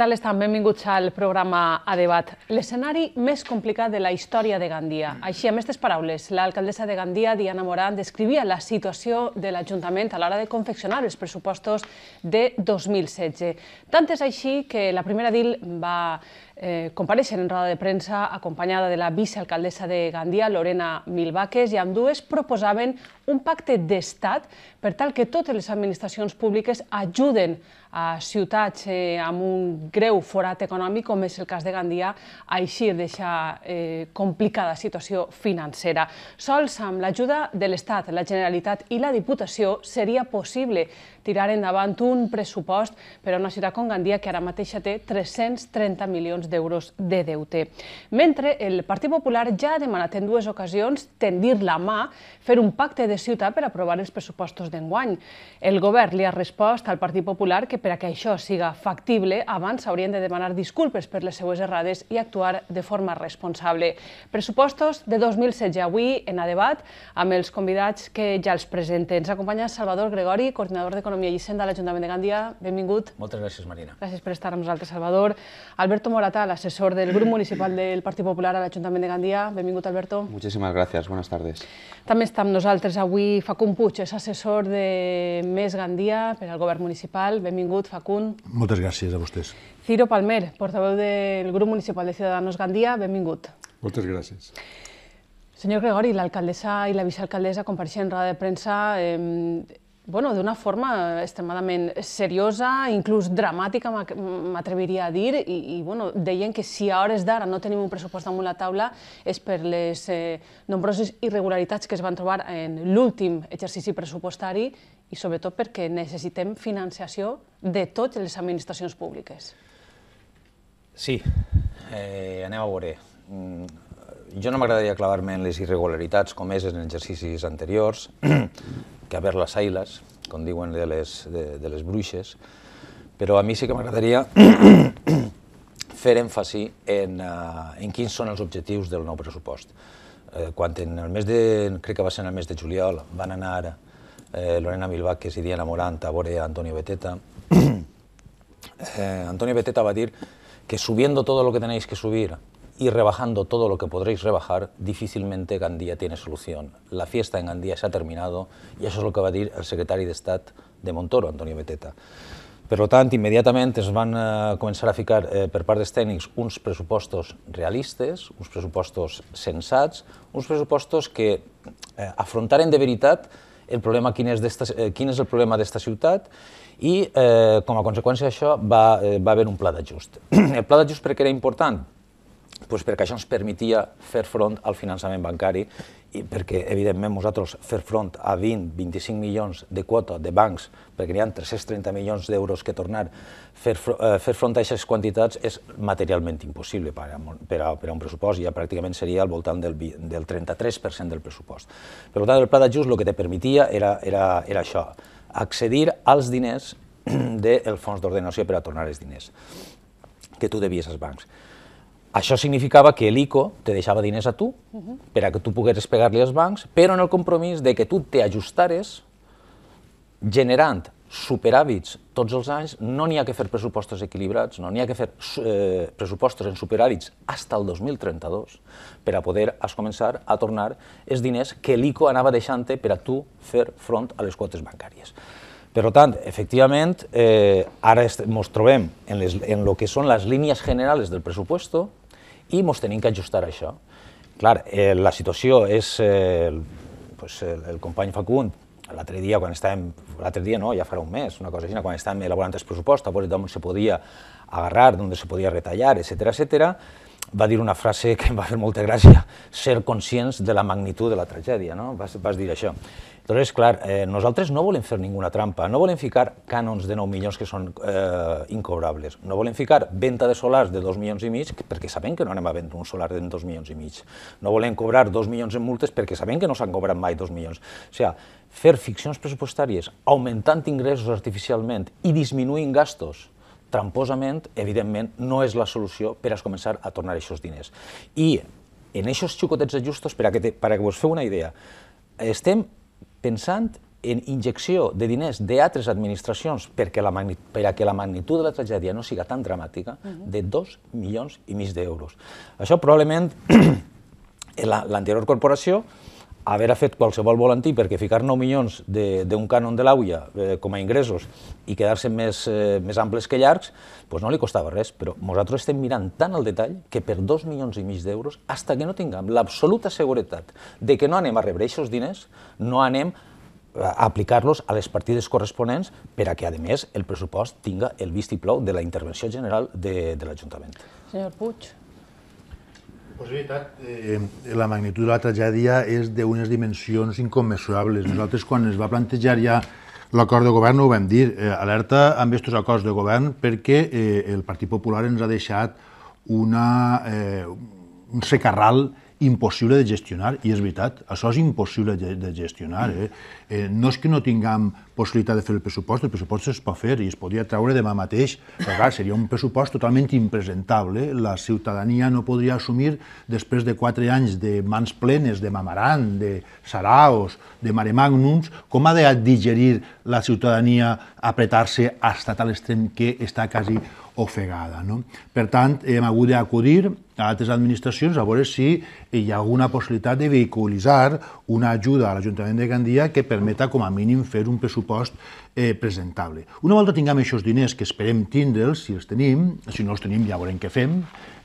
tal? Estan benvinguts al programa A Debat, l'escenari més complicat de la història de Gandia. Mm. Així, amb aquestes paraules, l'alcaldessa de Gandia, Diana Morant, descrivia la situació de l'Ajuntament a l'hora de confeccionar els pressupostos de 2016. Tant és així que la primera DIL va eh, compareixen en roda de premsa acompanyada de la vicealcaldessa de Gandia, Lorena Milbaques, i amb dues proposaven un pacte d'estat per tal que totes les administracions públiques ajuden a ciutats eh, amb un greu forat econòmic, com és el cas de Gandia, a eixir d'eixa eh, complicada situació financera. Sols amb l'ajuda de l'Estat, la Generalitat i la Diputació seria possible tirar endavant un pressupost per a una ciutat com Gandia que ara mateixa té 330 milions d'euros de deute. Mentre el Partit Popular ja ha demanat en dues ocasions tendir la mà, fer un pacte de ciutat per aprovar els pressupostos d'enguany. El govern li ha respost al Partit Popular que per a que això siga factible, abans haurien de demanar disculpes per les seues errades i actuar de forma responsable. Pressupostos de 2016 avui en a debat amb els convidats que ja els presenten. Ens acompanya Salvador Gregori, coordinador d'Economia i Hisenda de l'Ajuntament de Gandia. Benvingut. Moltes gràcies, Marina. Gràcies per estar amb nosaltres, Salvador. Alberto Morata, Acosta, el asesor del Grup Municipal del Partit Popular a l'Ajuntament de Gandia. Benvingut, Alberto. Moltíssimes gràcies, bones tardes. També està amb nosaltres avui Facun Puig, és assessor de Més Gandia per al Govern Municipal. Benvingut, Facun. Moltes gràcies a vostès. Ciro Palmer, portaveu del Grup Municipal de Ciudadanos Gandia. Benvingut. Moltes gràcies. Senyor Gregori, l'alcaldessa i la vicealcaldessa compareixen en roda de premsa eh, bueno, d'una forma extremadament seriosa, inclús dramàtica, m'atreviria a dir, i, i bueno, deien que si a hores d'ara no tenim un pressupost damunt la taula és per les eh, nombroses irregularitats que es van trobar en l'últim exercici pressupostari i sobretot perquè necessitem financiació de totes les administracions públiques. Sí, eh, anem a veure. Mm jo no m'agradaria clavar-me en les irregularitats com és en exercicis anteriors, que haver les ailes, com diuen de les, de, de les bruixes, però a mi sí que m'agradaria fer èmfasi en, eh, en quins són els objectius del nou pressupost. Eh, quan en el mes de, crec que va ser en el mes de juliol, van anar eh, Lorena Milvaques i Diana Morant a veure Antonio Beteta, eh, Antonio Beteta va dir que subiendo todo lo que tenéis que subir y rebajando todo lo que podréis rebajar, difícilmente Gandía tiene solución. La fiesta en Gandía se ha terminado y eso es lo que va a dir el secretari d'Estat de Montoro, Antonio Beteta. Per tant, immediatament es van eh, començar a ficar eh, per part dels tècnics uns pressupostos realistes, uns pressupostos sensats, uns pressupostos que eh, afrontaren de veritat el problema quin és, eh, quin és el problema d'esta ciutat i eh, com a conseqüència d'això va, eh, va haver un pla d'ajust. El pla d'ajust per què era important? doncs perquè això ens permetia fer front al finançament bancari i perquè, evidentment, nosaltres fer front a 20-25 milions de quota de bancs, perquè n'hi ha 330 milions d'euros que tornar, fer, eh, fer front a aquestes quantitats és materialment impossible per a, per a, per a un pressupost, ja pràcticament seria al voltant del, del 33% del pressupost. Per tant, el pla d'ajust el que te permetia era, era, era això, accedir als diners del fons d'ordenació per a tornar els diners que tu devies als bancs. Això significava que l'ICO te deixava diners a tu uh -huh. per a que tu pogueres pegar-li als bancs, però en el compromís de que tu t'ajustares generant superàvits tots els anys, no n'hi ha que fer pressupostos equilibrats, no n'hi ha que fer eh, pressupostos en superàvits hasta el 2032 per a poder has començar a tornar els diners que l'ICO anava deixant per a tu fer front a les quotes bancàries. Per tant, efectivament, eh, ara ens trobem en, les, en lo que són les línies generals del pressupost, i ens hem que ajustar a això. Clar, eh, la situació és... Eh, pues, el, el company Facund, l'altre dia quan estàvem, l'altre dia no, ja farà un mes, una cosa així, quan estàvem elaborant el pressupost, a veure d'on se podia agarrar, d'on se podia retallar, etc etc va dir una frase que em va fer molta gràcia, ser conscients de la magnitud de la tragèdia, no? vas, vas dir això. Aleshores, clar, eh, nosaltres no volem fer ninguna trampa, no volem ficar cànons de 9 milions que són eh, incobrables, no volem ficar venda de solars de 2 milions i mig perquè sabem que no anem a vendre un solar de 2 milions i mig, no volem cobrar 2 milions en multes perquè sabem que no s'han cobrat mai 2 milions. O sigui, fer ficcions pressupostàries augmentant ingressos artificialment i disminuint gastos tramposament, evidentment, no és la solució per a començar a tornar aquests diners. I en aquests xicotets ajustos, per a que, te, per a que vos feu una idea, estem pensant en injecció de diners d'altres administracions perquè la per a que la magnitud de la tragèdia no siga tan dramàtica, uh -huh. de 2 milions i mig d'euros. Això probablement l'anterior corporació haver fet qualsevol volantí perquè ficar 9 milions d'un cànon de l'AUIA eh, com a ingressos i quedar-se més, eh, més amples que llargs, pues no li costava res, però nosaltres estem mirant tant al detall que per 2 milions i mig d'euros, hasta que no tinguem l'absoluta seguretat de que no anem a rebre aquests diners, no anem a aplicar-los a les partides corresponents per a que, a més, el pressupost tinga el vistiplau de la intervenció general de, de l'Ajuntament. Senyor Puig. Pues és veritat, eh, la magnitud de la tragèdia és d'unes dimensions incommensurables. Nosaltres, quan es va plantejar ja l'acord de govern, no ho vam dir, eh, alerta amb aquests acords de govern perquè eh, el Partit Popular ens ha deixat una, eh, un secarral impossible de gestionar, i és veritat, això és impossible de, gestionar. Eh? Eh, no és que no tinguem possibilitat de fer el pressupost, el pressupost es pot fer i es podria treure demà mateix, però clar, seria un pressupost totalment impresentable. La ciutadania no podria assumir, després de quatre anys de mans plenes, de mamaran, de saraos, de maremagnums, com ha de digerir la ciutadania apretar-se a tal extrem que està quasi ofegada. No? Per tant, hem hagut d'acudir a altres administracions a veure si hi ha alguna possibilitat de vehiculitzar una ajuda a l'Ajuntament de Gandia que permeta com a mínim fer un pressupost eh, presentable. Una volta tinguem aquests diners, que esperem tindre'ls, si els tenim, si no els tenim ja veurem què fem,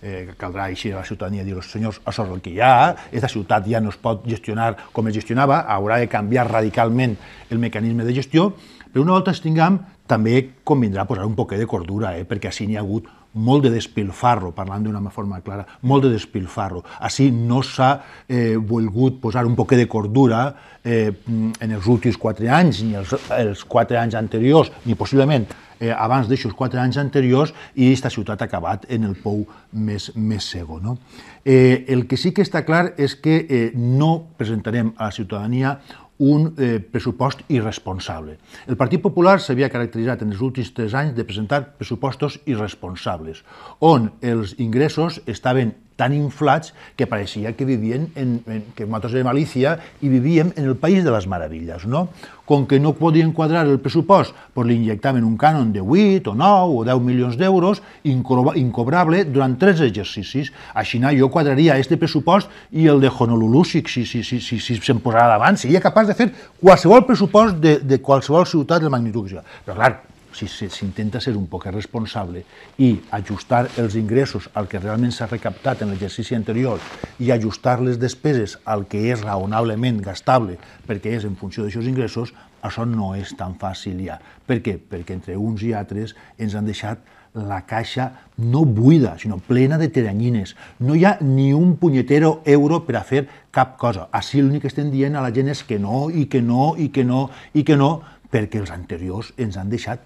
eh, caldrà així a la ciutadania dir, els senyors, això és el que hi ha, aquesta ciutat ja no es pot gestionar com es gestionava, haurà de canviar radicalment el mecanisme de gestió, però una volta els tinguem, també convindrà posar un poquet de cordura, eh, perquè així n'hi ha hagut molt de despilfarro, parlant d'una forma clara, molt de despilfarro. Així no s'ha eh, volgut posar un poc de cordura eh, en els últims quatre anys, ni els, els quatre anys anteriors, ni possiblement eh, abans d'aixòs quatre anys anteriors, i aquesta ciutat ha acabat en el pou més, més cego. No? Eh, el que sí que està clar és que eh, no presentarem a la ciutadania un eh, pressupost irresponsable. El Partit Popular s'havia caracteritzat en els últims tres anys de presentar pressupostos irresponsables, on els ingressos estaven tan inflats que pareixia que vivien en, en que nosaltres érem Malícia i vivíem en el País de les Meravilles, no? Com que no podien quadrar el pressupost, doncs li injectaven un cànon de 8 o 9 o 10 milions d'euros incobrable durant tres exercicis. Així jo quadraria este pressupost i el de Honolulu si, si, si, si, si, si se'm posarà davant. Seria capaç de fer qualsevol pressupost de, de qualsevol ciutat de magnitud. Però clar, si s'intenta ser un poc responsable i ajustar els ingressos al que realment s'ha recaptat en l'exercici anterior i ajustar les despeses al que és raonablement gastable perquè és en funció d'aquests ingressos, això no és tan fàcil ja. Per què? Perquè entre uns i altres ens han deixat la caixa no buida, sinó plena de teranyines. No hi ha ni un punyetero euro per a fer cap cosa. Així l'únic que estem dient a la gent és que no, i que no, i que no, i que no, perquè els anteriors ens han deixat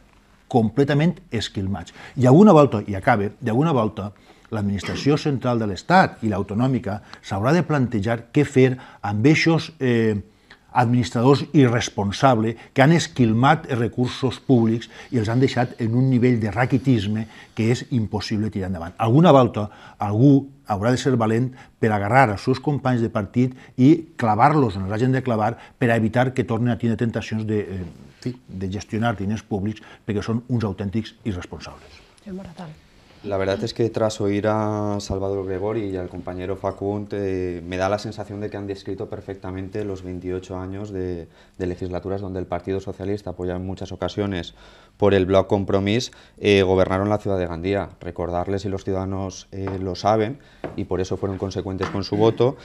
completament esquilmats. I alguna volta, i acabe, i alguna volta l'administració central de l'Estat i l'autonòmica s'haurà de plantejar què fer amb aquests eh, administradors irresponsables que han esquilmat els recursos públics i els han deixat en un nivell de raquitisme que és impossible tirar endavant. Alguna volta algú haurà de ser valent per agarrar els seus companys de partit i clavar-los on els hagin de clavar per a evitar que tornin a tenir tentacions de, eh, de gestionar públicos, pero perquè son unos auténticos irresponsables. La verdad es que tras oír a Salvador Gregori y al compañero Facunt, eh, me da la sensación de que han descrito perfectamente los 28 años de, legislaturas donde el Partido Socialista, apoyado en muchas ocasiones por el Bloc Compromís, eh, gobernaron la ciudad de Gandía. Recordarles si los ciudadanos eh, lo saben y por eso fueron consecuentes con su voto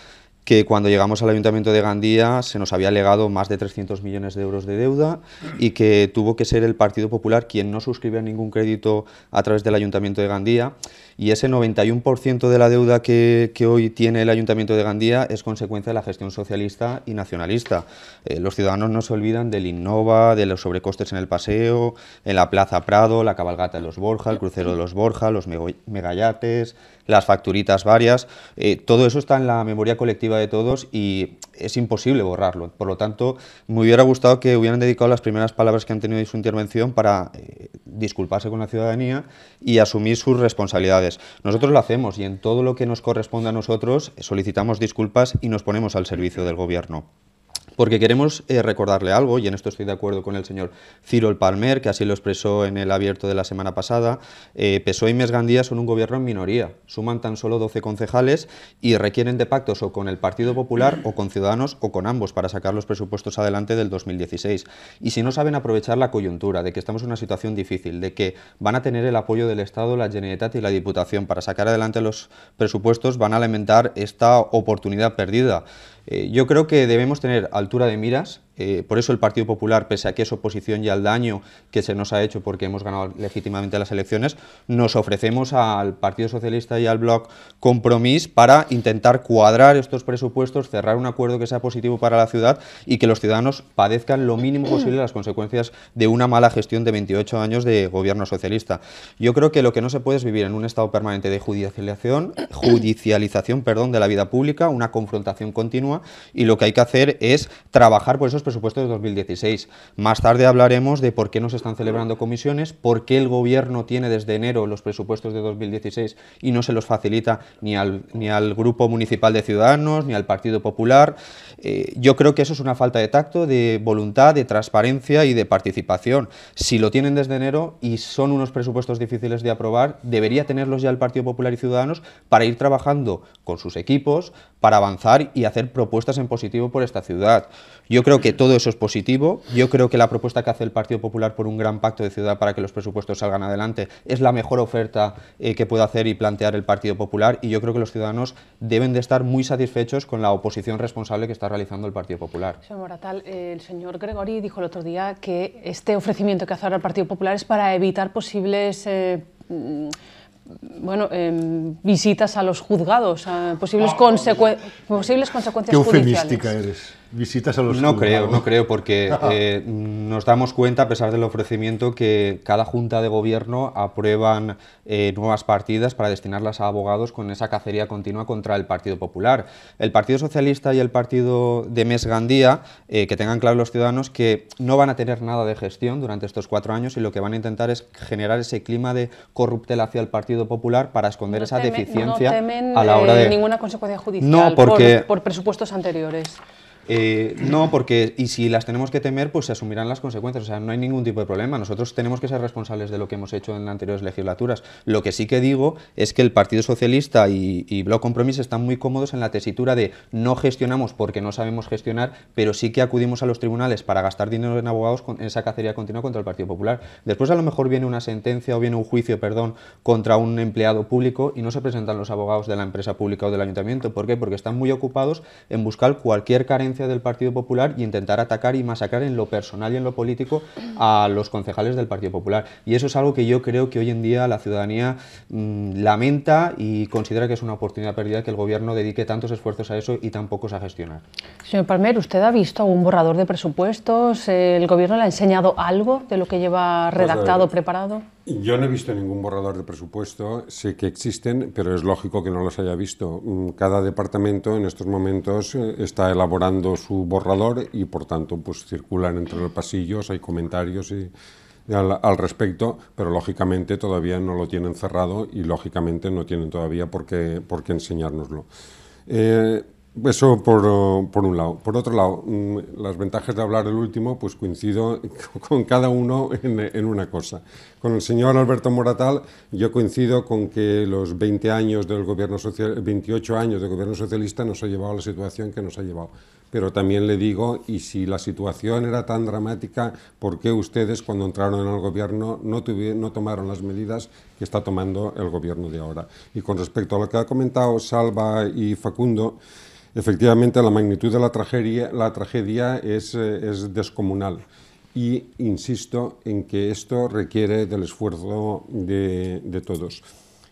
que cuando llegamos al Ayuntamiento de Gandía se nos había legado más de 300 millones de euros de deuda y que tuvo que ser el Partido Popular quien no suscribía ningún crédito a través del Ayuntamiento de Gandía y ese 91% de la deuda que, hoy tiene el Ayuntamiento de Gandía es consecuencia de la gestión socialista y nacionalista. Eh, los ciudadanos no se olvidan del Innova, de los sobrecostes en el paseo, en la Plaza Prado, la cabalgata de los Borja, el crucero de los Borja, los megayates, las facturitas varias. Eh, todo eso está en la memoria colectiva de todos y es imposible borrarlo. Por lo tanto, me hubiera gustado que hubieran dedicado las primeras palabras que han tenido en su intervención para eh, disculparse con la ciudadanía y asumir sus responsabilidades. Nosotros lo hacemos y en todo lo que nos corresponde a nosotros solicitamos disculpas y nos ponemos al servicio del Gobierno porque queremos eh, recordarle algo, y en esto estoy de acuerdo con el señor Ciro el Palmer, que así lo expresó en el abierto de la semana pasada, eh, PSOE y Mesgandía son un gobierno en minoría, suman tan solo 12 concejales y requieren de pactos o con el Partido Popular o con Ciudadanos o con ambos para sacar los presupuestos adelante del 2016. Y si no saben aprovechar la coyuntura de que estamos en una situación difícil, de que van a tener el apoyo del Estado, la Generalitat y la Diputación para sacar adelante los presupuestos, van a lamentar esta oportunidad perdida. Eh, yo creo que debemos tener altura de miras eh, por eso el Partido Popular, pese a que es oposición y al daño que se nos ha hecho porque hemos ganado legítimamente las elecciones, nos ofrecemos al Partido Socialista y al Bloc Compromís para intentar cuadrar estos presupuestos, cerrar un acuerdo que sea positivo para la ciudad y que los ciudadanos padezcan lo mínimo posible las consecuencias de una mala gestión de 28 años de gobierno socialista. Yo creo que lo que no se puede es vivir en un estado permanente de judicialización, judicialización perdón, de la vida pública, una confrontación continua y lo que hay que hacer es trabajar por esos presupuestos de 2016. Más tarde hablaremos de por qué no se están celebrando comisiones, por qué el Gobierno tiene desde enero los presupuestos de 2016 y no se los facilita ni al, ni al Grupo Municipal de Ciudadanos, ni al Partido Popular. Eh, yo creo que eso es una falta de tacto, de voluntad, de transparencia y de participación. Si lo tienen desde enero y son unos presupuestos difíciles de aprobar, debería tenerlos ya el Partido Popular y Ciudadanos para ir trabajando con sus equipos, para avanzar y hacer propuestas en positivo por esta ciudad. Yo creo que todo eso es positivo, yo creo que la propuesta que hace el Partido Popular por un gran pacto de ciudad para que los presupuestos salgan adelante es la mejor oferta eh, que puede hacer y plantear el Partido Popular y yo creo que los ciudadanos deben de estar muy satisfechos con la oposición responsable que está realizando el Partido Popular. Señor Moratal, el señor Gregori dijo el otro día que este ofrecimiento que hace ahora el Partido Popular es para evitar posibles... Eh, bueno, em, visitas a los juzgados, posibles, ah, posibles consecuencias Qué judiciales. eres. No creo, no creo, porque eh, nos damos cuenta, a pesar del ofrecimiento, que cada junta de gobierno aprueban eh, nuevas partidas para destinarlas a abogados con esa cacería continua contra el Partido Popular. El Partido Socialista y el Partido de Mes Gandía, eh, que tengan claro los ciudadanos que no van a tener nada de gestión durante estos cuatro años y lo que van a intentar es generar ese clima de corruptela hacia el Partido Popular para esconder esa deficiencia a la hora de... ninguna consecuencia judicial por presupuestos anteriores. Eh, no, porque y si las tenemos que temer, pues se asumirán las consecuencias. O sea, no hay ningún tipo de problema. Nosotros tenemos que ser responsables de lo que hemos hecho en anteriores legislaturas. Lo que sí que digo es que el Partido Socialista y, y Compromiso están muy cómodos en la tesitura de no gestionamos porque no sabemos gestionar, pero sí que acudimos a los tribunales para gastar dinero en abogados con, en esa cacería continua contra el Partido Popular. Después a lo mejor viene una sentencia o viene un juicio, perdón, contra un empleado público y no se presentan los abogados de la empresa pública o del ayuntamiento. ¿Por qué? Porque están muy ocupados en buscar cualquier carencia del Partido Popular y intentar atacar y masacrar en lo personal y en lo político a los concejales del Partido Popular. Y eso es algo que yo creo que hoy en día la ciudadanía mm, lamenta y considera que es una oportunidad perdida que el Gobierno dedique tantos esfuerzos a eso y tan pocos a gestionar. Señor Palmer, ¿usted ha visto algún borrador de presupuestos? ¿El Gobierno le ha enseñado algo de lo que lleva pues, redactado, eh, preparado? Yo no he visto ningún borrador de presupuesto, sé que existen, pero es lógico que no los haya visto. Mm, cada departamento en estos momentos eh, está elaborando su borrador y por tanto pues circulan entre los pasillos, hay comentarios al, respecto, pero lógicamente todavía no lo tienen cerrado y lógicamente no tienen todavía por qué, enseñárnoslo. Eh, eso eh, por, un lado. Por otro lado, mm, las ventajas de hablar el último, pues coincido con cada uno en, una cosa. Con el señor Alberto Moratal, yo coincido con que los 20 años del gobierno social, 28 años de gobierno socialista nos ha llevado a la situación que nos ha llevado. Pero también le digo, y si la situación era tan dramática, ¿por qué ustedes cuando entraron en el gobierno no, tuvieron, no tomaron las medidas que está tomando el gobierno de ahora? Y con respecto a lo que ha comentado Salva y Facundo, Efectivamente, la magnitud de la tragedia, eh, es, descomunal y insisto en que esto requiere del esfuerzo de, todos.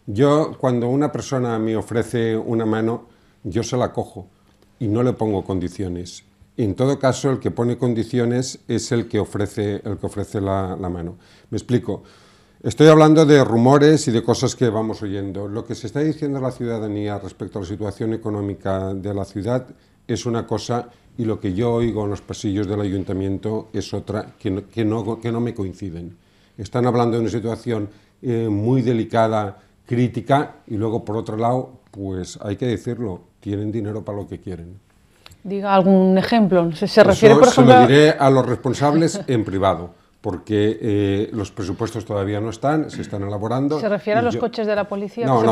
Yo cuando una persona me ofrece una mano, yo se la cojo y no le pongo condiciones. En todo caso, el que pone condiciones es el que ofrece, la mano. Me explico. Estoy hablando de rumores y de cosas que vamos oyendo. Lo que se está diciendo a la ciudadanía respecto a la situación económica de la ciudad es una cosa y lo que yo oigo en los pasillos del ayuntamiento es otra que no, que no, me coinciden. Están hablando de una situación eh, muy delicada, crítica, y luego por otro lado, pues hay que decirlo, tienen dinero para lo que quieren. Diga algún ejemplo. ¿Se, se refiere, por ejemplo, diré a los responsables en privado porque eh, los presupuestos todavía no están, se están elaborando. ¿Se refiere a los coches de la policía? No, que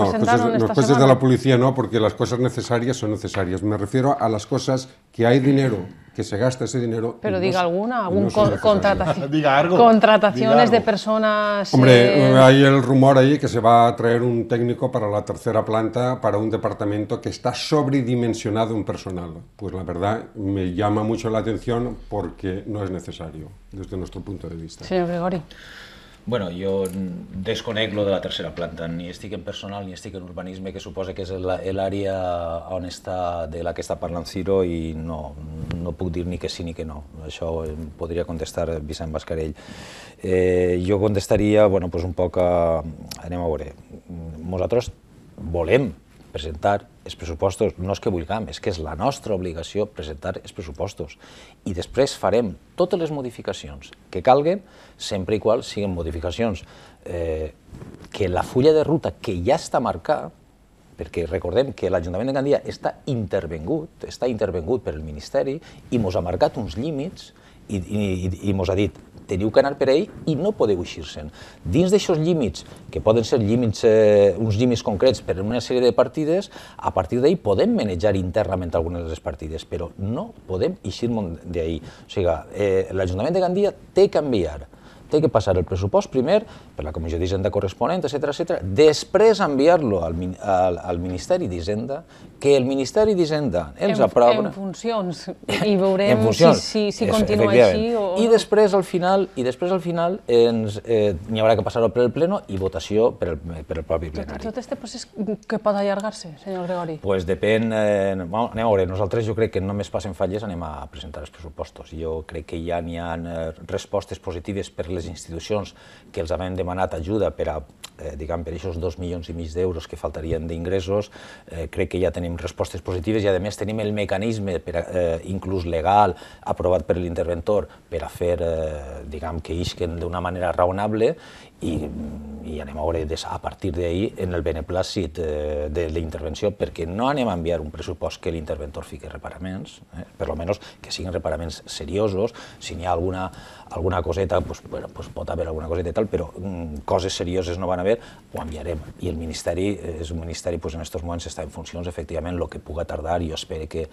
los coches de la policía no, porque las cosas necesarias son necesarias. Me refiero a las cosas que hay dinero se gasta ese dinero. Pero diga alguna, algún contratación, diga algo, contrataciones de personas. Hombre, eh, hay el rumor ahí que se va a traer un técnico para la tercera planta, para un departamento que está sobredimensionado en personal. Pues la verdad me llama mucho la atención porque no es necesario, desde nuestro punto de vista. Señor Gregori. Bueno, jo desconec lo de la tercera planta, ni estic en personal ni estic en urbanisme, que suposa que és l'àrea on està, de la que està parlant Ciro, i no, no puc dir ni que sí ni que no. Això podria contestar Vicent Bascarell. Eh, jo contestaria, bueno, pues un poc a... anem a veure, nosaltres volem presentar els pressupostos no és que vulguem, és que és la nostra obligació presentar els pressupostos. I després farem totes les modificacions que calguen, sempre i qual siguin modificacions eh, que la fulla de ruta que ja està marcada, perquè recordem que l'Ajuntament de Gandia està intervengut, està intervengut per el Ministeri i mos ha marcat uns límits i, i, i mos ha dit teniu que anar per ell i no podeu eixir-se'n. Dins d'aquests límits, que poden ser límits, eh, uns límits concrets per una sèrie de partides, a partir d'ahir podem manejar internament algunes de les partides, però no podem eixir-nos d'ahir. O sigui, eh, l'Ajuntament de Gandia té que enviar té que passar el pressupost primer per la Comissió d'Hisenda corresponent, etc etc. després enviar-lo al, al, al Ministeri d'Hisenda que el Ministeri d'Hisenda ens en, aprova... En funcions, i veurem funcions, si, si, si continua així o... I després, al final, i després, al final ens, eh, hi haurà que passar-ho per el pleno i votació per el, per el propi plenari. Tot, aquest este procés que pot allargar-se, senyor Gregori? Pues depèn... Eh, anem a veure, nosaltres jo crec que només passen falles, anem a presentar els pressupostos. Jo crec que ja n'hi ha eh, respostes positives per les institucions que els havem demanat ajuda per a, eh, diguem, per aquests dos milions i mig d'euros que faltarien d'ingressos. Eh, crec que ja tenim tenim respostes positives i, a més, tenim el mecanisme, per, eh, inclús legal, aprovat per l'interventor, per a fer, eh, diguem, que isquen d'una manera raonable i, i anem a veure des, a partir d'ahir en el beneplàcit eh, de la intervenció, perquè no anem a enviar un pressupost que l'interventor fiqui reparaments, eh, per almenys que siguin reparaments seriosos, si n'hi ha alguna alguna coseta, doncs, bueno, doncs pot haver alguna coseta i tal, però mm, coses serioses no van haver, ho enviarem. I el Ministeri, eh, és un Ministeri doncs, en aquests moments està en funcions, efectivament, el que puga tardar, jo espero que,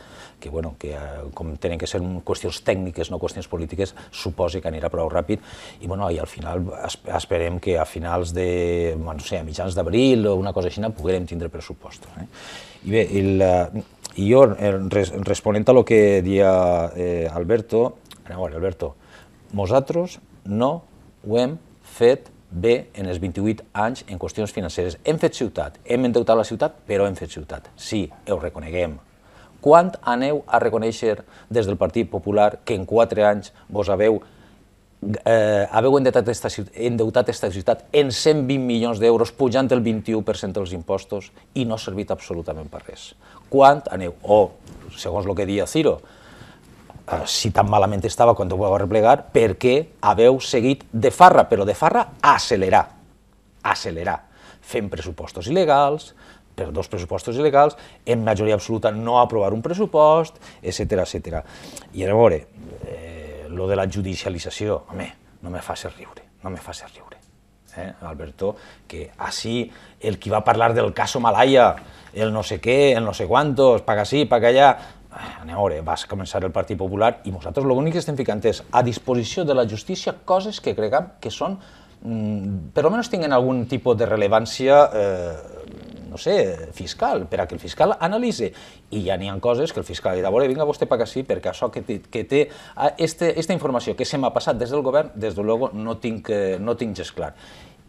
que, bueno, que eh, com tenen que ser qüestions tècniques, no qüestions polítiques, suposi que anirà prou ràpid, i, bueno, i al final esperem que a finals de, bueno, no sé, a mitjans d'abril o una cosa així, puguem tindre pressupostos. Eh? I bé, el, eh, i jo, res, responent a lo que dia eh, Alberto, bueno, Alberto, nosaltres no ho hem fet bé en els 28 anys en qüestions financeres. Hem fet ciutat, hem endeutat la ciutat, però hem fet ciutat. Sí, ho reconeguem. Quant aneu a reconèixer des del Partit Popular que en 4 anys vos haveu eh, haveu endeutat esta, endeutat esta ciutat en 120 milions d'euros, pujant el 21% dels impostos i no ha servit absolutament per res. Quant aneu, o, oh, segons el que dia Ciro, si tan malament estava quan ho vau replegar, perquè haveu seguit de farra, però de farra a accelerar, a accelerar, fent pressupostos il·legals, per dos pressupostos il·legals, en majoria absoluta no aprovar un pressupost, etc etc. I a veure, eh, lo de la judicialització, home, no me facis riure, no me facis riure. Eh, Alberto, que així el qui va parlar del caso Malaya, el no sé què, el no sé quantos, paga sí, paga allà, Eh, a veure, vas començar el Partit Popular i nosaltres l'únic que estem ficant és a disposició de la justícia coses que creguem que són, mm, per almenys tinguen algun tipus de rellevància eh, no sé, fiscal, per a que el fiscal analitzi. I ja n'hi ha coses que el fiscal ha de veure, vinga vostè paga sí, perquè això que té, que té este, esta informació que se m'ha passat des del govern, des de luego no tinc, eh, no tinc ges clar.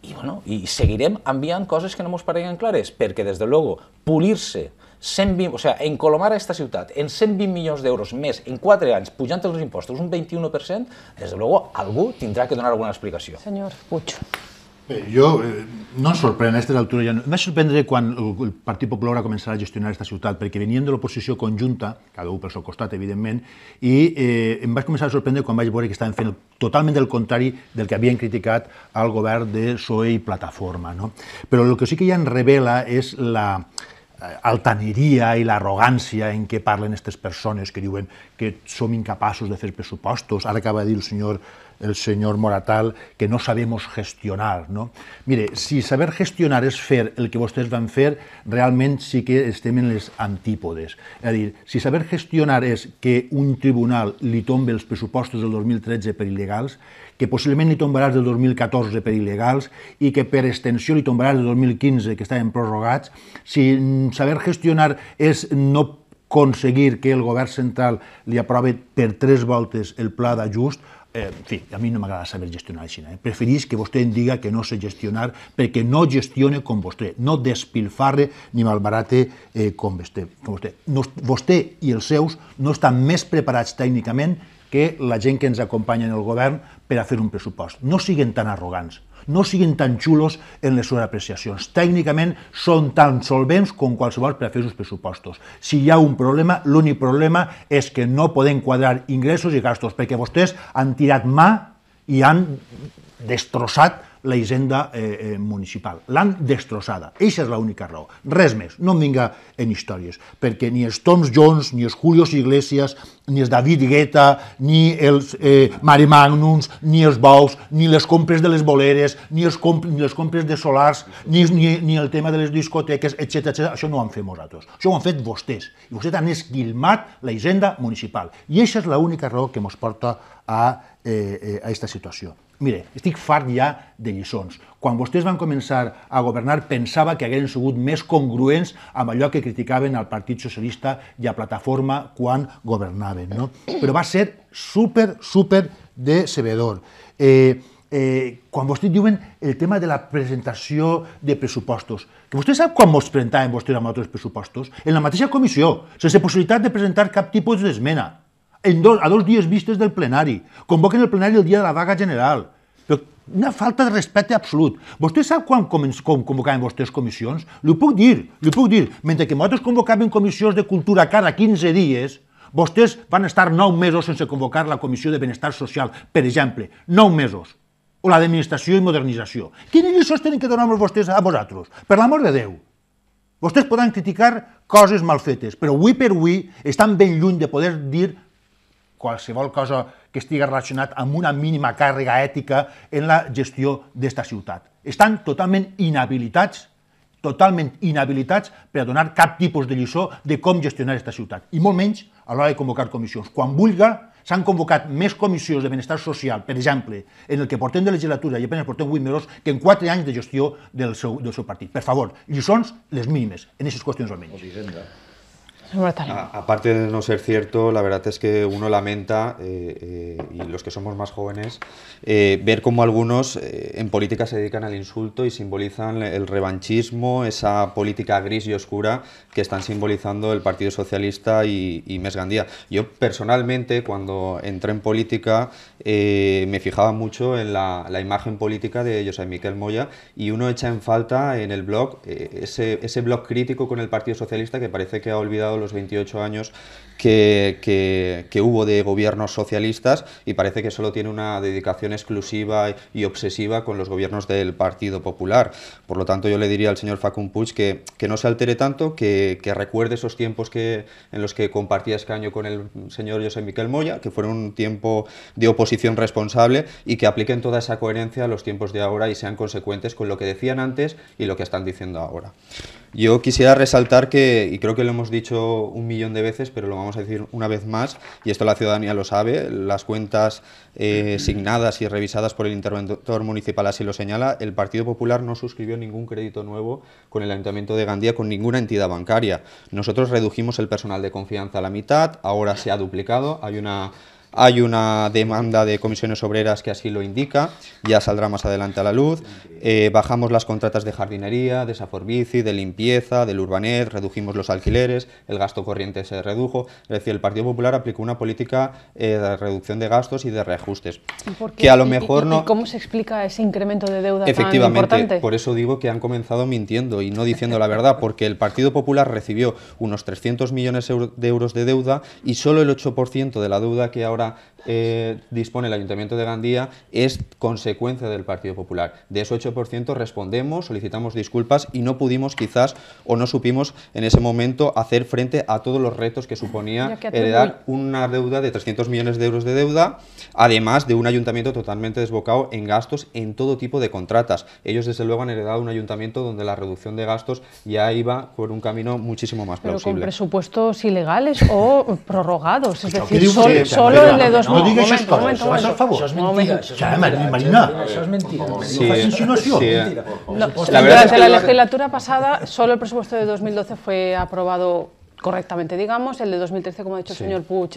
I, bueno, I seguirem enviant coses que no ens pareguen clares, perquè des de luego polir se 120, o sea, encolomar a esta ciutat en 120 milions d'euros més en 4 anys, pujant els impostos un 21%, desde de luego algú tindrà que donar alguna explicació. Señor Pucho. jo eh, no em sorprèn a aquestes altures. Ja no. Em va sorprendre quan el Partit Popular va començar a gestionar aquesta ciutat, perquè venien de l'oposició conjunta, cada un pel seu costat, evidentment, i eh, em vaig començar a sorprendre quan vaig veure que estaven fent totalment el contrari del que havien criticat al govern de PSOE i Plataforma. No? Però el que sí que ja ens revela és la, Eh, altaneria i l'arrogància en què parlen aquestes persones que diuen que som incapaços de fer pressupostos, ara acaba de dir el senyor el señor Moratal, que no sabemos gestionar. No? Mire, si saber gestionar és fer el que vostès van fer, realment sí que estem en les antípodes. És a dir, si saber gestionar és que un tribunal li tombe els pressupostos del 2013 per il·legals, que possiblement li tombaràs del 2014 per il·legals i que per extensió li tombaràs del 2015, que estaven prorrogats, si saber gestionar és no aconseguir que el govern central li aprove per tres voltes el pla d'ajust, Eh, en fi, a mi no m'agrada saber gestionar així. Eh? Preferís que vostè em diga que no sé gestionar perquè no gestione com vostè, no despilfarre ni malbarate eh, com vostè. Com vostè. No, vostè i els seus no estan més preparats tècnicament que la gent que ens acompanya en el govern per a fer un pressupost. No siguen tan arrogants no siguin tan xulos en les seves apreciacions. Tècnicament són tan solvents com qualsevol per a fer els pressupostos. Si hi ha un problema, l'únic problema és que no poden quadrar ingressos i gastos, perquè vostès han tirat mà i han destrossat la hisenda eh, eh, municipal. L'han destrossada. Eixa és l'única raó. Res més. No em vinga en històries, perquè ni els Tom Jones, ni els Julio Iglesias, ni els David Guetta, ni els eh, Mare Magnums, ni els Bous, ni les compres de les boleres, ni, els comp ni les compres de solars, ni, ni, ni el tema de les discoteques, etc etc. Això no ho han fet nosaltres. Això ho han fet vostès. I vostès han esquilmat la hisenda municipal. I això és l'única raó que ens porta a, eh, eh a aquesta situació. Mire, estic fart ja de lliçons. Quan vostès van començar a governar pensava que haguessin sigut més congruents amb allò que criticaven al Partit Socialista i a Plataforma quan governaven. No? Però va ser super, super decebedor. Eh, eh, quan vostès diuen el tema de la presentació de pressupostos, que vostè sap quan mos presentaven vostès amb altres pressupostos? En la mateixa comissió, sense possibilitat de presentar cap tipus d'esmena en dos, a dos dies vistes del plenari. Convoquen el plenari el dia de la vaga general. Però una falta de respecte absolut. Vostè sap quan com, com convocaven vostès comissions? L'ho puc dir, l'ho puc dir. Mentre que nosaltres convocaven comissions de cultura cada 15 dies, vostès van estar 9 mesos sense convocar la Comissió de Benestar Social, per exemple. 9 mesos. O la d'Administració i Modernització. Quines lliçons tenen que donar-nos vostès a vosaltres? Per l'amor de Déu. Vostès poden criticar coses mal fetes, però avui per avui estan ben lluny de poder dir qualsevol cosa que estigui relacionat amb una mínima càrrega ètica en la gestió d'esta ciutat. Estan totalment inhabilitats totalment inhabilitats per a donar cap tipus de lliçó de com gestionar aquesta ciutat, i molt menys a l'hora de convocar comissions. Quan vulga, s'han convocat més comissions de benestar social, per exemple, en el que portem de legislatura i apenas portem 8 mesos, que en 4 anys de gestió del seu, del seu partit. Per favor, lliçons les mínimes, en aquestes qüestions almenys. aparte de no ser cierto, la verdad es que uno lamenta, eh, eh, y los que somos más jóvenes, eh, ver cómo algunos en política se dedican al insulto y simbolizan el revanchismo, esa política gris y oscura que están simbolizando el Partido Socialista y, y Gandía, Yo personalmente, cuando entré en política, me fijaba mucho en la, imagen política de José Miquel Moya y uno echa en falta en el blog ese blog crítico con el Partido Socialista que parece que ha olvidado los 28 años que, que, que, hubo de gobiernos socialistas y parece que solo tiene una dedicación exclusiva y obsesiva con los gobiernos del Partido Popular. Por lo tanto, yo le diría al señor Facun Puig que, que no se altere tanto, que, recuerde esos tiempos que, en los que compartía escaño con el señor José Miquel Moya, que fueron un tiempo de oposición responsable y que apliquen toda esa coherencia a los tiempos de ahora y sean consecuentes con lo que decían antes y lo que están diciendo ahora. Yo quisiera resaltar que, y creo que lo hemos dicho un millón de veces, pero lo vamos vamos a decir una vez más, y esto la ciudadanía lo sabe, las cuentas eh, signadas y revisadas por el interventor municipal así lo señala, el Partido Popular no suscribió ningún crédito nuevo con el Ayuntamiento de Gandía, con ninguna entidad bancaria. Nosotros redujimos el personal de confianza a la mitad, ahora se ha duplicado, hay una hay una demanda de comisiones obreras que así lo indica, ya saldrá más adelante a la luz. Eh, bajamos las contratas de jardinería, de saforbici, de limpieza, del urbanet, redujimos los alquileres, el gasto corriente se redujo. Es decir, el Partido Popular aplicó una política eh, de reducción de gastos y de reajustes. a lo mejor ¿Cómo se explica ese incremento de deuda Efectivamente, tan importante? por eso digo que han comenzado mintiendo y no diciendo la verdad, porque el Partido Popular recibió unos 300 millones de euros de deuda y solo el 8% de la deuda que ahora ahora Eh, dispone el Ayuntamiento de Gandía es consecuencia del Partido Popular. De ese 8% respondemos, solicitamos disculpas y no pudimos quizás o no supimos en ese momento hacer frente a todos los retos que suponía heredar una deuda de 300 millones de euros de deuda, además de un ayuntamiento totalmente desbocado en gastos en todo tipo de contratas. Ellos desde luego han heredado un ayuntamiento donde la reducción de gastos ya iba por un camino muchísimo más Pero con presupuestos ilegales o prorrogados, es pues, decir, solo el de no, no eso, por favor. No es mentira. Eso Marina. mentira. Sí, la durante es que la legislatura pasada solo el presupuesto de 2012 fue aprobado correctamente, digamos. El de 2013, como ha dicho el señor Puig,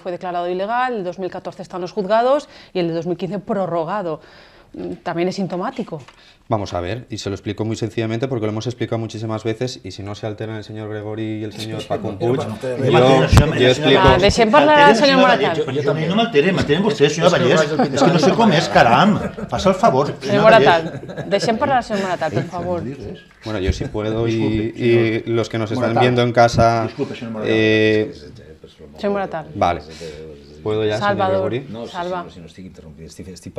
fue declarado ilegal. El de 2014 están los juzgados y el de 2015 prorrogado también es sintomático. Vamos a ver, y se lo explico muy sencillamente porque lo hemos explicado muchísimas veces y si no se alteran el señor Gregory y el señor Paco Puch. yo, explico... Ah, deixem señor al señor Moratán. no me també me alteré en vosotros, señor Vallés. Es que no sé cómo es, caram. Pasa el favor, Señor Moratán, siempre hablar al señor Moratal, por eh, favor. Bueno, yo sí puedo y, y los que nos están viendo en casa... Disculpe, señor Moratal. Eh... Pues señor Moratán. Vale puedo ya Salvador. si, no estoy estoy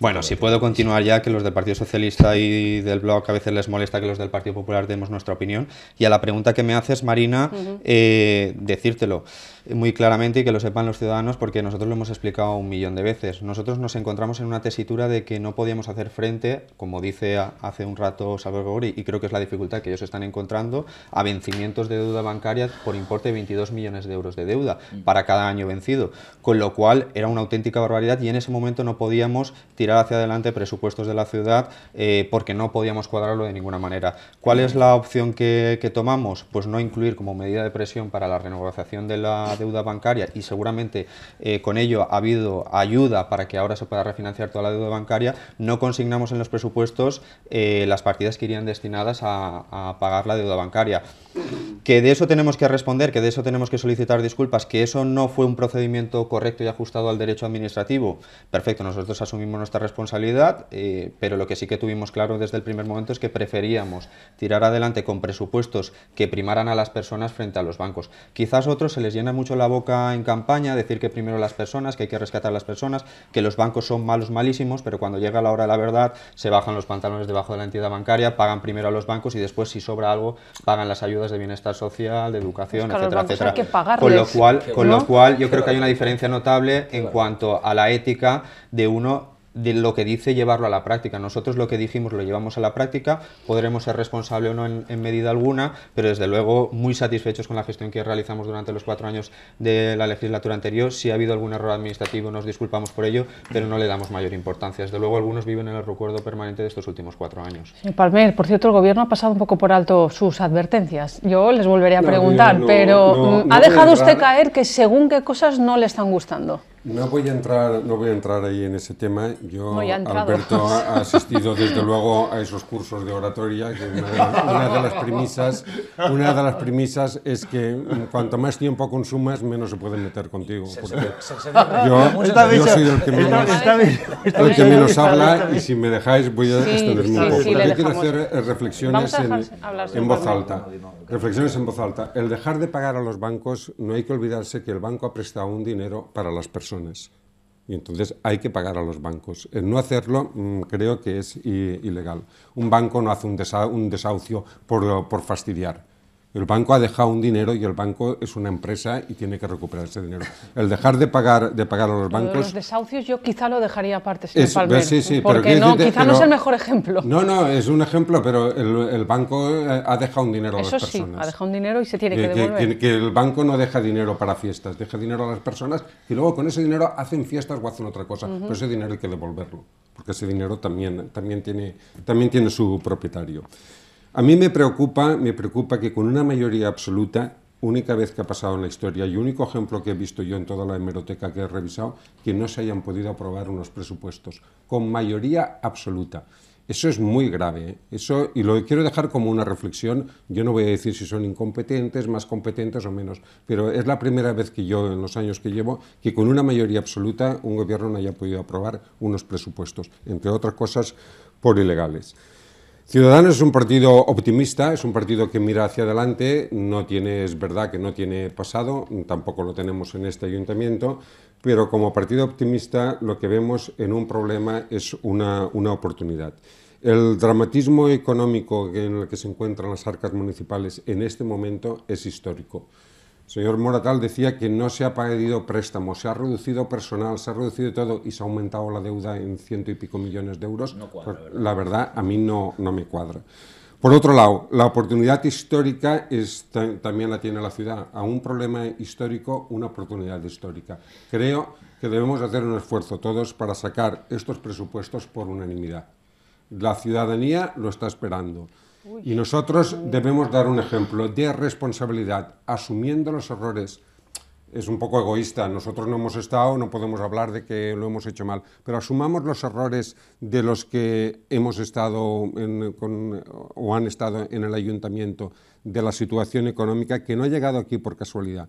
Bueno, si puedo continuar ya, que los del Partido Socialista y del blog a veces les molesta que los del Partido Popular demos nuestra opinión. Y a la pregunta que me haces, Marina, eh, decírtelo muy claramente y que lo sepan los ciudadanos porque nosotros lo hemos explicado un millón de veces. Nosotros nos encontramos en una tesitura de que no podíamos hacer frente, como dice hace un rato Salvador Gori, y creo que es la dificultad que ellos están encontrando, a vencimientos de deuda bancaria por importe de 22 millones de euros de deuda mm. para cada año vencido con lo cual era una auténtica barbaridad y en ese momento no podíamos tirar hacia adelante presupuestos de la ciudad eh, porque no podíamos cuadrarlo de ninguna manera. ¿Cuál es la opción que, tomamos? Pues no incluir como medida de presión para la renegociación de la deuda bancaria y seguramente eh, con ello ha habido ayuda para que ahora se pueda refinanciar toda la deuda bancaria, no consignamos en los presupuestos eh, las partidas que irían destinadas a pagar la deuda bancaria que de eso tenemos que responder, que de eso tenemos que solicitar disculpas, que eso no fue un procedimiento correcto y ajustado al derecho administrativo. Perfecto, nosotros asumimos nuestra responsabilidad, eh, pero lo que sí que tuvimos claro desde el primer momento es que preferíamos tirar adelante con presupuestos que primaran a las personas frente a los bancos. Quizás a otros se les llena mucho la boca en campaña decir que primero las personas, que hay que rescatar a las personas, que los bancos son malos, malísimos, pero cuando llega la hora de la verdad se bajan los pantalones debajo de la entidad bancaria, pagan primero a los bancos y después si sobra algo pagan las ayudas de bienestar social, de educación, pues etcétera, etcétera. con lo cual, con lo cual yo creo que hay una diferencia notable en cuanto a la ética de uno de lo que dice llevarlo a la práctica. Nosotros lo que dijimos lo llevamos a la práctica, podremos ser responsables o no en, medida alguna, pero desde luego muy satisfechos con la gestión que realizamos durante los cuatro años de la legislatura anterior. Si ha habido algún error administrativo nos disculpamos por ello, pero no le damos mayor importancia. Desde luego algunos viven en el recuerdo permanente de estos últimos cuatro años. Palmer, por cierto, el gobierno ha pasado un poco por alto sus advertencias. Yo les volvería a preguntar, pero mm, ¿ha dejado usted caer que según qué cosas no le están gustando? No voy a entrar, no voy a entrar ahí en ese tema. Yo, Alberto, ha asistido desde luego a esos cursos de oratoria. una, de las premisas, una de las premisas es que cuanto más tiempo consumas, menos se pueden meter contigo. Yo, soy el que menos, habla y si me dejáis voy a extenderme un poco. Yo quiero hacer reflexiones en voz alta. Reflexiones en voz alta. El dejar de pagar a los bancos, no hay que olvidarse que el banco ha prestado un dinero para las personas y entonces hay que pagar a los bancos. El no hacerlo mm, creo que es ilegal. Un banco no hace un, un desahucio por fastidiar. El banco ha dejado un dinero y el banco es una empresa y tiene que recuperar ese dinero. El dejar de pagar, de pagar a los bancos. de los desahucios yo quizá lo dejaría aparte, sí, sí, porque no, quizá no es el mejor ejemplo. No, no, es un ejemplo, pero el, banco eh, ha dejado un dinero a las personas. Sí, ha dejado un dinero y se tiene que, devolver. Que, el banco no deja dinero para fiestas, deja dinero a las personas y luego con ese dinero hacen fiestas o hacen otra cosa, pero ese dinero hay que devolverlo, porque ese dinero también, también, tiene, también tiene su propietario. A mí me preocupa, me preocupa que con una mayoría absoluta, única vez que ha pasado en la historia y único ejemplo que he visto yo en toda la hemeroteca que he revisado, que no se hayan podido aprobar unos presupuestos con mayoría absoluta. Eso es muy grave. ¿eh? Eso, y lo quiero dejar como una reflexión. Yo no voy a decir si son incompetentes, más competentes o menos, pero es la primera vez que yo, en los años que llevo, que con una mayoría absoluta un gobierno no haya podido aprobar unos presupuestos, entre otras cosas por ilegales. Ciudadanos es un partido optimista, es un partido que mira hacia adelante, no tiene, es verdad que no tiene pasado, tampoco lo tenemos en este ayuntamiento, pero como partido optimista lo que vemos en un problema es una oportunidad. El dramatismo económico en el que se encuentran las arcas municipales en este momento es histórico señor Moratal decía que no se ha pagado préstamo, se ha reducido personal, se ha reducido todo y se ha aumentado la deuda en ciento y pico millones de euros. Pues, la verdad, a mí no, me cuadra. Por otro lado, la oportunidad histórica también la tiene la ciudad. A un problema histórico, una oportunidad histórica. Creo que debemos hacer un esfuerzo todos para sacar estos presupuestos por unanimidad. La ciudadanía lo está esperando. Y nosotros debemos dar un ejemplo de responsabilidad, asumiendo los errores. Es un poco egoísta, nosotros no hemos estado, no podemos hablar de que lo hemos hecho mal, pero asumamos los errores de los que hemos estado o han estado en el ayuntamiento, de la situación económica que no ha llegado aquí por casualidad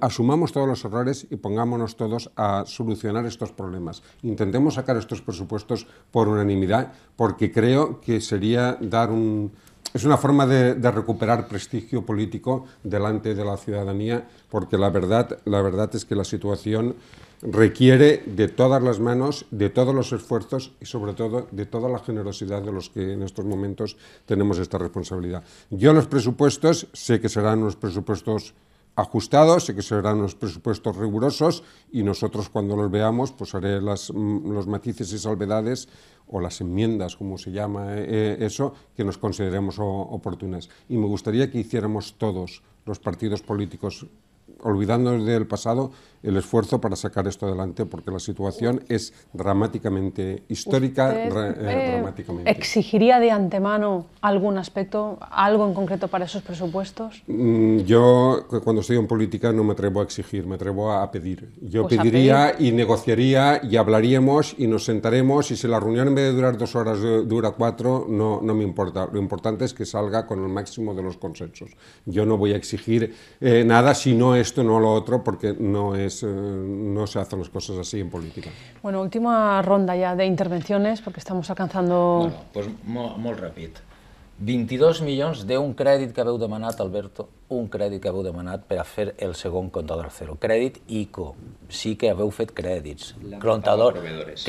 asumamos todos los errores y pongámonos todos a solucionar estos problemas. Intentemos sacar estos presupuestos por unanimidad, porque creo que sería dar un... Es una forma de, recuperar prestigio político delante de la ciudadanía, porque la verdad, la verdad es que la situación requiere de todas las manos, de todos los esfuerzos y sobre todo de toda la generosidad de los que en estos momentos tenemos esta responsabilidad. Yo los presupuestos sé que serán unos presupuestos ajustados, sé que serán los presupuestos rigurosos y nosotros cuando los veamos pues haré las, mm, los matices y salvedades o las enmiendas, como se llama eh, eh, eso, que nos consideremos oportunas. Y me gustaría que hiciéramos todos los partidos políticos, olvidándonos del pasado, el esfuerzo para sacar esto adelante porque la situación es dramáticamente histórica. Eh, eh, dramáticamente. ¿Exigiría de antemano algún aspecto, algo en concreto para esos presupuestos? Mm, yo cuando estoy en política no me atrevo a exigir, me atrevo a pedir. Yo pues pediría y negociaría y hablaríamos y nos sentaremos y si la reunión en vez de durar dos horas eh, dura cuatro, no, no me importa. Lo importante es que salga con el máximo de los consensos. Yo no voy a exigir nada si no esto, no lo otro, porque no es veces eh, no se hacen las cosas así en política. Bueno, última ronda ya de intervenciones porque estamos alcanzando... Bueno, pues molt, rápido. ràpid. 22 milions d'un crèdit que haveu demanat, Alberto, un crèdit que haveu demanat per a fer el segon contador zero. Crèdit ICO. Sí que haveu fet crèdits. Contador.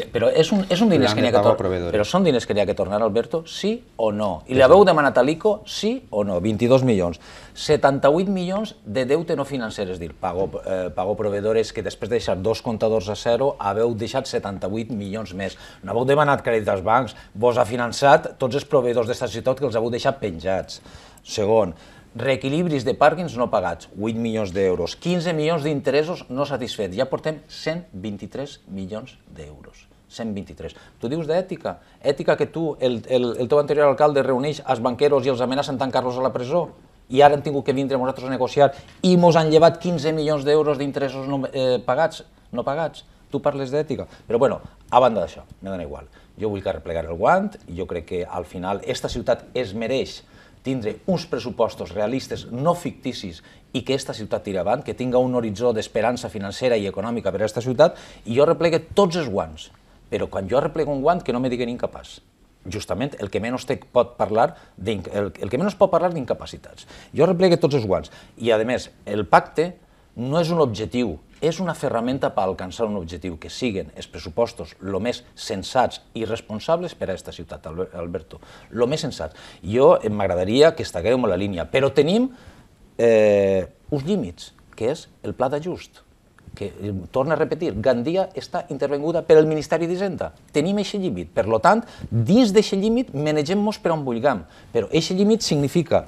però és un, és un diners que n'hi ha que tornar. Però són diners que n'hi ha que tornar, Alberto, sí o no? I l'haveu demanat a l'ICO, sí o no? 22 milions. 78 milions de deute no financer, és dir, pagó, eh, pagó proveedores que després de deixar dos comptadors a zero haveu deixat 78 milions més. No haveu demanat crèdit als bancs, vos ha finançat tots els proveïdors d'esta ciutat que els haveu deixat penjats. Segon, reequilibris de pàrquings no pagats, 8 milions d'euros, 15 milions d'interessos no satisfets, ja portem 123 milions d'euros. 123. Tu dius d'ètica? Ètica que tu, el, el, el teu anterior alcalde, reuneix els banqueros i els amenacen tancar-los a la presó? i ara hem tingut que vindre nosaltres a negociar i mos han llevat 15 milions d'euros d'interessos no, eh, pagats, no pagats. Tu parles d'ètica. Però bueno, a banda d'això, me dona igual. Jo vull que replegar el guant, jo crec que al final esta ciutat es mereix tindre uns pressupostos realistes, no ficticis, i que aquesta ciutat tira avant, que tinga un horitzó d'esperança financera i econòmica per a aquesta ciutat, i jo replegue tots els guants. Però quan jo replego un guant, que no me diguen incapaç justament el que menys te pot parlar el, el que menys pot parlar d'incapacitats. Jo replegue tots els guants i, a més, el pacte no és un objectiu, és una ferramenta per alcançar un objectiu, que siguen els pressupostos lo més sensats i responsables per a aquesta ciutat, Alberto, Lo més sensat. Jo eh, m'agradaria que estiguem a la línia, però tenim eh, uns límits, que és el pla d'ajust que, eh, torna a repetir, Gandia està intervenguda per el Ministeri d'Hisenda. Tenim aquest límit. Per tant, dins d'aquest límit, manegem-nos per on vulguem. Però aquest límit significa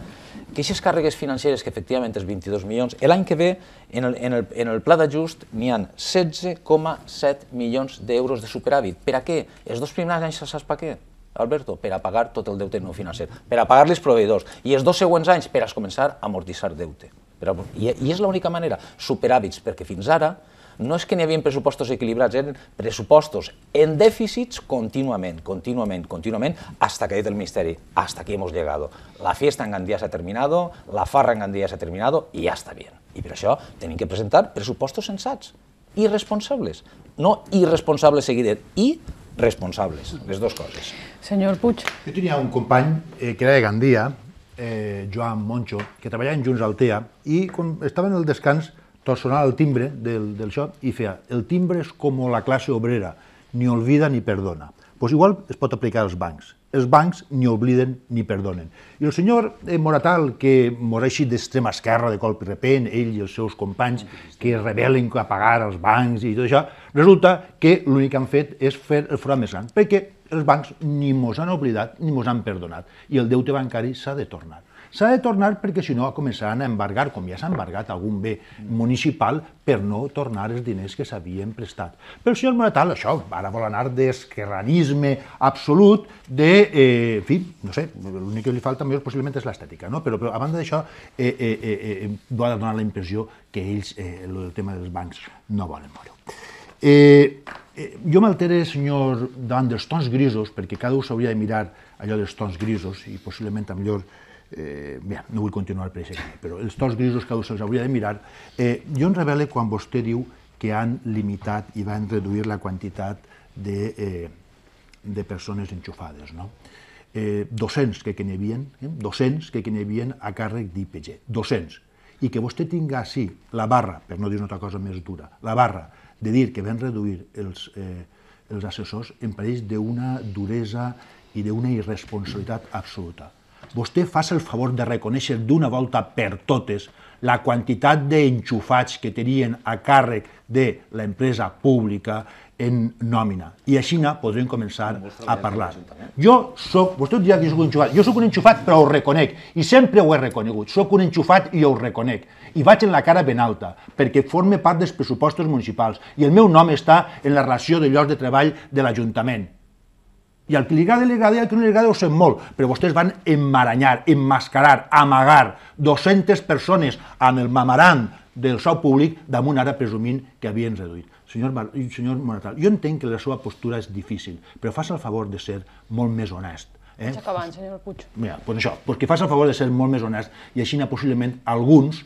que aquestes càrregues financeres, que efectivament és 22 milions, l'any que ve, en el, en el, en el pla d'ajust, n'hi han 16,7 milions d'euros de superàvit. Per a què? Els dos primers anys saps per què? Alberto, per a pagar tot el deute no financer, per a pagar els proveïdors, i els dos següents anys per a començar a amortitzar deute. Però, i, I és l'única manera, superàvits, perquè fins ara no és que n'hi havia pressupostos equilibrats, eren pressupostos en dèficits contínuament, contínuament, contínuament, hasta que ha dit el Ministeri, hasta aquí hemos llegado. La fiesta en Gandía s'ha terminat, terminado, la farra en Gandía s'ha terminat terminado, i ja està bé. I per això tenim que presentar pressupostos sensats, irresponsables, no irresponsables seguidets, i responsables, les dues coses. Senyor Puig. Jo tenia un company eh, que era de Gandia, eh, Joan Moncho, que treballaven junts al TEA, i quan estaven al descans, tot sonava el timbre del, del xot i feia el timbre és com la classe obrera, ni olvida ni perdona. Doncs pues igual es pot aplicar als bancs. Els bancs ni obliden ni perdonen. I el senyor eh, Moratal, que moreixi d'extrema esquerra de colp i repent, ell i els seus companys que es rebel·len a pagar els bancs i tot això, resulta que l'únic que han fet és fer el forat més gran, perquè els bancs ni mos han oblidat ni mos han perdonat i el deute bancari s'ha de tornar. S'ha de tornar perquè si no començaran a embargar, com ja s'ha embargat algun bé municipal, per no tornar els diners que s'havien prestat. Però el senyor Monatal, això, ara vol anar d'esquerranisme absolut, de, eh, en fi, no sé, l'únic que li falta millor possiblement és l'estètica, no? però, però a banda d'això eh, eh, eh, eh, va donar la impressió que ells, eh, el tema dels bancs, no volen veure Eh, eh, jo m'alteré, senyor, davant dels tons grisos, perquè cada un s'hauria de mirar allò dels tons grisos i possiblement a millor... Eh, bé, no vull continuar per això, però els tons grisos cada un se'ls hauria de mirar. Eh, jo em revele quan vostè diu que han limitat i van reduir la quantitat de, eh, de persones enxufades. No? Eh, 200 que, que n'hi havia, eh? 200 que, que n'hi havia a càrrec d'IPG, 200. I que vostè tinga sí, la barra, per no dir una altra cosa més dura, la barra de dir que van reduir els, eh, els assessors en pareix d'una duresa i d'una irresponsabilitat absoluta. Vostè fa el favor de reconèixer d'una volta per totes la quantitat d'enxufats que tenien a càrrec de l'empresa pública, en nòmina. I així podrem començar a parlar. Jo sóc, vostè dirà que sóc un enxufat, jo sóc un enxufat però ho reconec, i sempre ho he reconegut, sóc un enxufat i ho reconec. I vaig en la cara ben alta, perquè forme part dels pressupostos municipals, i el meu nom està en la relació de llocs de treball de l'Ajuntament. I al que li agrada, li agrada, i al que no li agrada ho sé molt. Però vostès van emmaranyar, emmascarar, amagar 200 persones amb el mamarant del sou públic damunt ara presumint que havien reduït senyor, Mar senyor Monatal, jo entenc que la seva postura és difícil, però fas el favor de ser molt més honest. Eh? Vaig acabant, senyor Puig. Mira, doncs això, doncs que fas el favor de ser molt més honest i així possiblement alguns,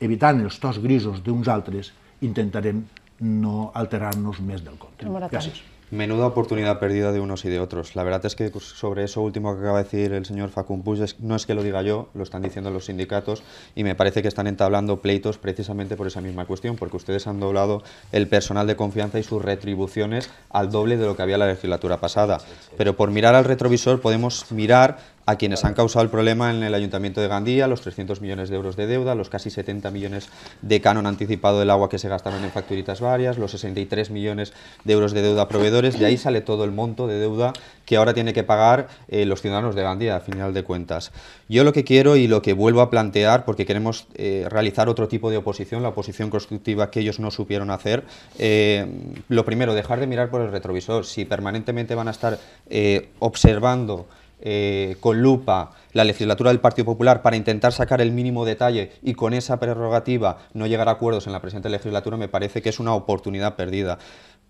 evitant els tos grisos d'uns altres, intentarem no alterar-nos més del compte. Gràcies. Menuda oportunidad perdida de unos y de otros. La verdad es que pues, sobre eso último que acaba de decir el señor Facun no es que lo diga yo, lo están diciendo los sindicatos y me parece que están entablando pleitos precisamente por esa misma cuestión, porque ustedes han doblado el personal de confianza y sus retribuciones al doble de lo que había la legislatura pasada. Pero por mirar al retrovisor podemos mirar a quienes han causado el problema en el Ayuntamiento de Gandía, los 300 millones de euros de deuda, los casi 70 millones de canon anticipado del agua que se gastaron en facturitas varias, los 63 millones de euros de deuda a proveedores, y ahí sale todo el monto de deuda que ahora tiene que pagar eh, los ciudadanos de Gandía, a final de cuentas. Yo lo que quiero y lo que vuelvo a plantear, porque queremos eh, realizar otro tipo de oposición, la oposición constructiva que ellos no supieron hacer, eh, lo primero, dejar de mirar por el retrovisor. Si permanentemente van a estar observando eh, con lupa la legislatura del Partido Popular para intentar sacar el mínimo detalle y con esa prerrogativa no llegar a acuerdos en la presente legislatura me parece que es una oportunidad perdida.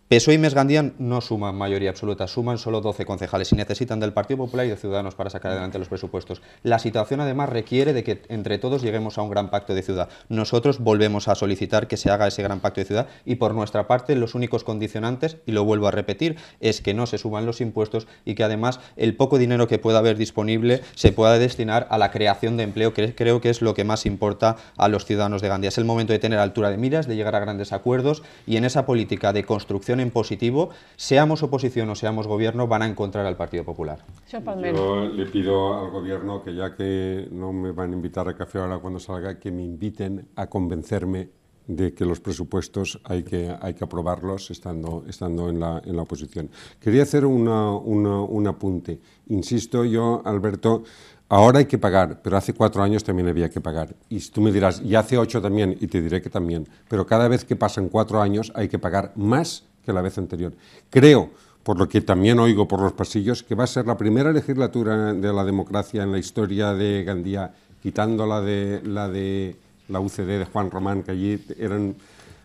PSOE y MES no suman mayoría absoluta, suman solo 12 concejales y necesitan del Partido Popular y de Ciudadanos para sacar adelante los presupuestos. La situación además requiere de que entre todos lleguemos a un gran pacto de ciudad. Nosotros volvemos a solicitar que se haga ese gran pacto de ciudad y por nuestra parte los únicos condicionantes, y lo vuelvo a repetir, es que no se suman los impuestos y que además el poco dinero que pueda haber disponible se pueda destinar a la creación de empleo, que creo que es lo que más importa a los ciudadanos de Gandia. Es el momento de tener altura de miras, de llegar a grandes acuerdos y en esa política de construcción en positivo, seamos oposición o seamos gobierno, van a encontrar al Partido Popular. Yo le pido al gobierno que ya que no me van a invitar a café ahora cuando salga, que me inviten a convencerme de que los presupuestos hay que, hay que aprobarlos estando, estando en, la, en la oposición. Quería hacer un apunte. Insisto, yo, Alberto, ahora hay que pagar, pero hace cuatro años también había que pagar. Y tú me dirás, y hace ocho también, y te diré que también. Pero cada vez que pasan cuatro años hay que pagar más que la vez anterior. Creo, por lo que también oigo por los pasillos, que va a ser la primera legislatura de la democracia en la historia de Gandía, quitando la de la, de, la UCD de Juan Román, que allí eran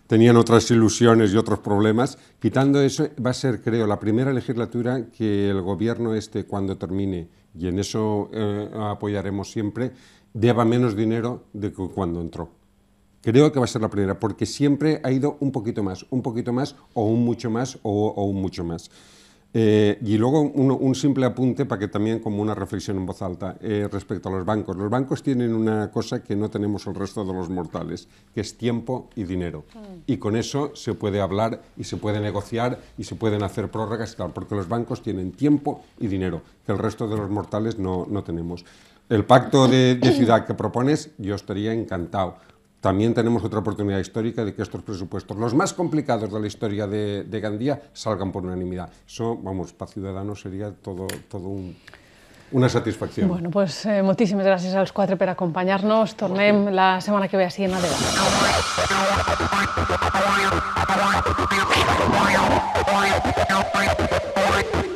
tenían otras ilusiones y otros problemas. Quitando eso, va a ser, creo, la primera legislatura que el gobierno este, cuando termine, y en eso eh, apoyaremos siempre, deba menos dinero de que cuando entró. Creo que va a ser la primera, porque siempre ha ido un poquito más, un poquito más, o un mucho más, o, un mucho más. Eh, y luego un, simple apunte para que también como una reflexión en voz alta eh, respecto a los bancos. Los bancos tienen una cosa que no tenemos el resto de los mortales, que es tiempo y dinero. Mm. Y con eso se puede hablar y se puede negociar y se pueden hacer prórrogas y tal, porque los bancos tienen tiempo y dinero, que el resto de los mortales no, no tenemos. El pacto de, de ciudad que propones, yo estaría encantado también tenemos otra oportunidad histórica de que estos presupuestos, los más complicados de la historia de, de Gandía, salgan por unanimidad. Eso, vamos, para Ciudadanos sería todo, todo un, una satisfacció. Bueno, pues eh, moltíssimes gràcies als quatre per acompanyar-nos. Tornem sí. la setmana que ve a Siena de